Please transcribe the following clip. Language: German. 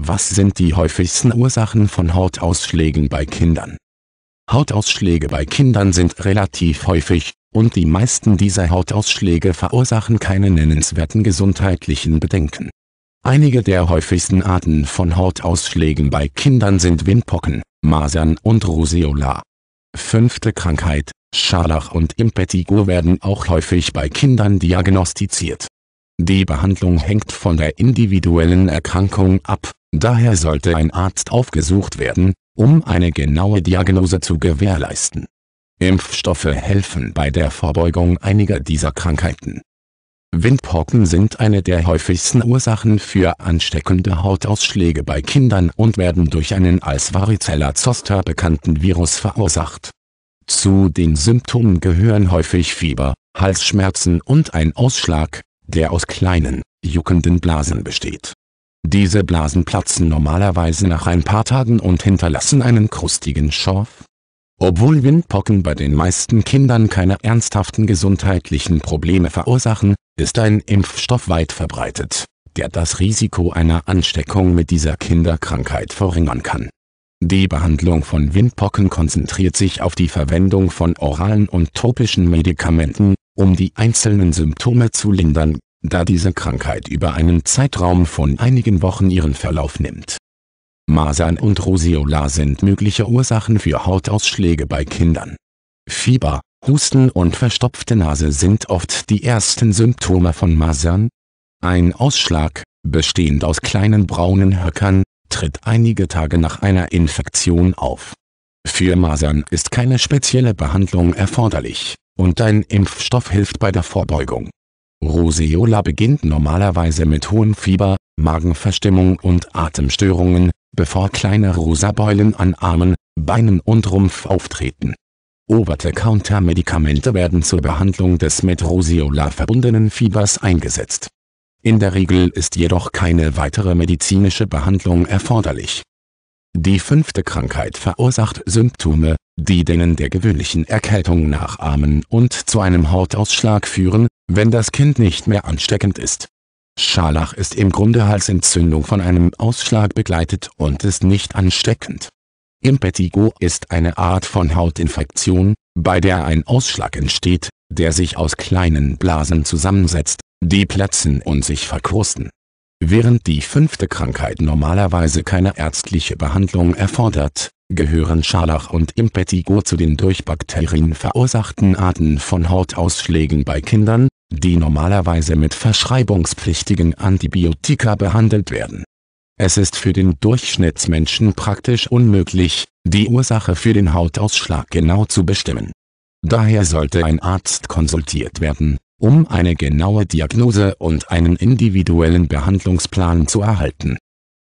Was sind die häufigsten Ursachen von Hautausschlägen bei Kindern? Hautausschläge bei Kindern sind relativ häufig, und die meisten dieser Hautausschläge verursachen keine nennenswerten gesundheitlichen Bedenken. Einige der häufigsten Arten von Hautausschlägen bei Kindern sind Windpocken, Masern und Roseola. Fünfte Krankheit, Scharlach und Impetigo werden auch häufig bei Kindern diagnostiziert die Behandlung hängt von der individuellen Erkrankung ab, daher sollte ein Arzt aufgesucht werden, um eine genaue Diagnose zu gewährleisten. Impfstoffe helfen bei der Vorbeugung einiger dieser Krankheiten. Windpocken sind eine der häufigsten Ursachen für ansteckende Hautausschläge bei Kindern und werden durch einen als Varicella zoster bekannten Virus verursacht. Zu den Symptomen gehören häufig Fieber, Halsschmerzen und ein Ausschlag, der aus kleinen, juckenden Blasen besteht. Diese Blasen platzen normalerweise nach ein paar Tagen und hinterlassen einen krustigen Schorf. Obwohl Windpocken bei den meisten Kindern keine ernsthaften gesundheitlichen Probleme verursachen, ist ein Impfstoff weit verbreitet, der das Risiko einer Ansteckung mit dieser Kinderkrankheit verringern kann. Die Behandlung von Windpocken konzentriert sich auf die Verwendung von oralen und topischen Medikamenten, um die einzelnen Symptome zu lindern, da diese Krankheit über einen Zeitraum von einigen Wochen ihren Verlauf nimmt. Masern und Roseola sind mögliche Ursachen für Hautausschläge bei Kindern. Fieber, Husten und verstopfte Nase sind oft die ersten Symptome von Masern. Ein Ausschlag, bestehend aus kleinen braunen Höckern, tritt einige Tage nach einer Infektion auf. Für Masern ist keine spezielle Behandlung erforderlich und ein Impfstoff hilft bei der Vorbeugung. Roseola beginnt normalerweise mit hohem Fieber, Magenverstimmung und Atemstörungen, bevor kleine Rosabeulen an Armen, Beinen und Rumpf auftreten. Oberte the counter medikamente werden zur Behandlung des mit Roseola verbundenen Fiebers eingesetzt. In der Regel ist jedoch keine weitere medizinische Behandlung erforderlich. Die fünfte Krankheit verursacht Symptome, die denen der gewöhnlichen Erkältung nachahmen und zu einem Hautausschlag führen, wenn das Kind nicht mehr ansteckend ist. Scharlach ist im Grunde Halsentzündung von einem Ausschlag begleitet und ist nicht ansteckend. Impetigo ist eine Art von Hautinfektion, bei der ein Ausschlag entsteht, der sich aus kleinen Blasen zusammensetzt, die platzen und sich verkrusten. Während die fünfte Krankheit normalerweise keine ärztliche Behandlung erfordert, gehören Scharlach und Impetigo zu den durch Bakterien verursachten Arten von Hautausschlägen bei Kindern, die normalerweise mit verschreibungspflichtigen Antibiotika behandelt werden. Es ist für den Durchschnittsmenschen praktisch unmöglich, die Ursache für den Hautausschlag genau zu bestimmen. Daher sollte ein Arzt konsultiert werden, um eine genaue Diagnose und einen individuellen Behandlungsplan zu erhalten